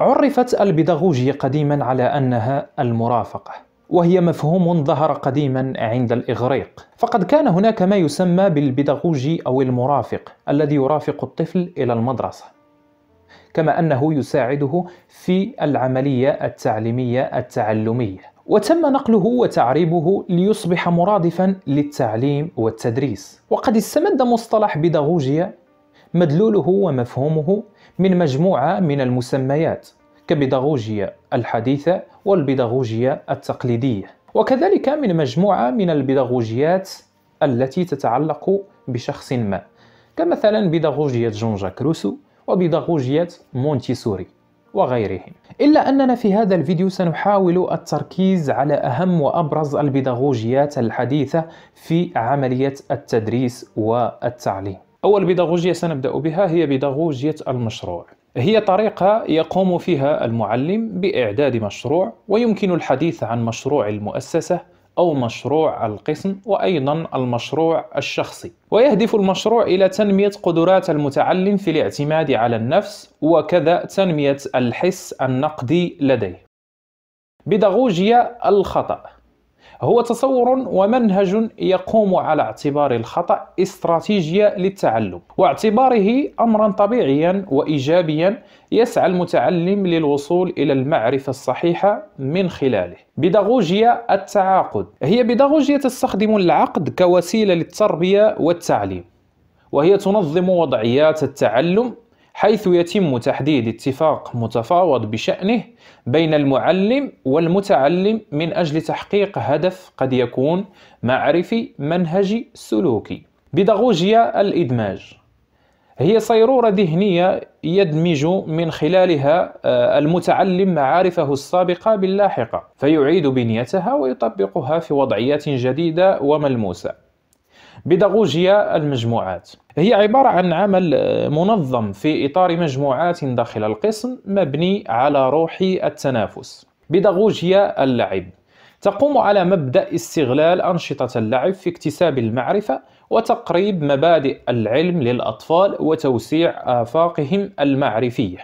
عرفت البيداغوجيا قديما على انها المرافقه وهي مفهوم ظهر قديما عند الاغريق فقد كان هناك ما يسمى بالبيداغوجي او المرافق الذي يرافق الطفل الى المدرسه كما انه يساعده في العمليه التعليميه التعلميه وتم نقله وتعريبه ليصبح مرادفا للتعليم والتدريس وقد استمد مصطلح بيداغوجيا مدلوله ومفهومه من مجموعه من المسميات كبيداغوجيا الحديثة والبيداغوجيا التقليدية وكذلك من مجموعة من البيداغوجيات التي تتعلق بشخص ما كمثلا بيداغوجية جاك روسو وبيداغوجية مونتيسوري وغيرهم إلا أننا في هذا الفيديو سنحاول التركيز على أهم وأبرز البيداغوجيات الحديثة في عملية التدريس والتعليم أول بيداغوجية سنبدأ بها هي بيداغوجية المشروع هي طريقة يقوم فيها المعلم بإعداد مشروع ويمكن الحديث عن مشروع المؤسسة أو مشروع القسم وأيضا المشروع الشخصي ويهدف المشروع إلى تنمية قدرات المتعلم في الاعتماد على النفس وكذا تنمية الحس النقدي لديه بيداغوجيا الخطأ هو تصور ومنهج يقوم على اعتبار الخطأ استراتيجية للتعلم واعتباره أمرا طبيعيا وإيجابيا يسعى المتعلم للوصول إلى المعرفة الصحيحة من خلاله بيداغوجيا التعاقد هي بيداغوجيا تستخدم العقد كوسيلة للتربية والتعليم وهي تنظم وضعيات التعلم حيث يتم تحديد اتفاق متفاوض بشأنه بين المعلم والمتعلم من أجل تحقيق هدف قد يكون معرفي منهجي سلوكي بيداغوجيا الإدماج هي صيرورة ذهنية يدمج من خلالها آه، المتعلم معارفه السابقة باللاحقة فيعيد بنيتها ويطبقها في وضعيات جديدة وملموسة بيداغوجيا المجموعات هي عبارة عن عمل آه، منظم في إطار مجموعات داخل القسم مبني على روح التنافس بيداغوجيا اللعب تقوم على مبدأ استغلال أنشطة اللعب في اكتساب المعرفة وتقريب مبادئ العلم للأطفال وتوسيع آفاقهم المعرفية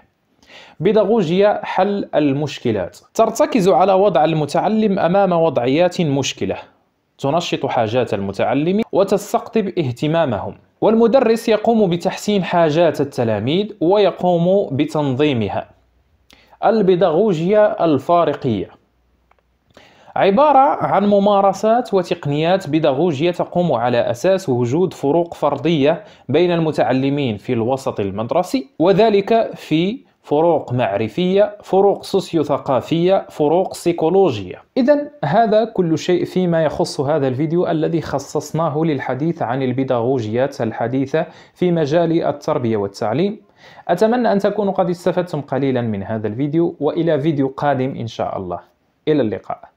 بيداغوجيا حل المشكلات ترتكز على وضع المتعلم أمام وضعيات مشكلة تنشط حاجات المتعلم وتستقطب اهتمامهم والمدرس يقوم بتحسين حاجات التلاميذ ويقوم بتنظيمها البيداغوجيا الفارقية عبارة عن ممارسات وتقنيات بيداغوجية تقوم على أساس وجود فروق فردية بين المتعلمين في الوسط المدرسي وذلك في فروق معرفية فروق سوسيو ثقافية فروق سيكولوجية إذا هذا كل شيء فيما يخص هذا الفيديو الذي خصصناه للحديث عن البيداغوجيات الحديثة في مجال التربية والتعليم أتمنى أن تكونوا قد استفدتم قليلا من هذا الفيديو وإلى فيديو قادم إن شاء الله إلى اللقاء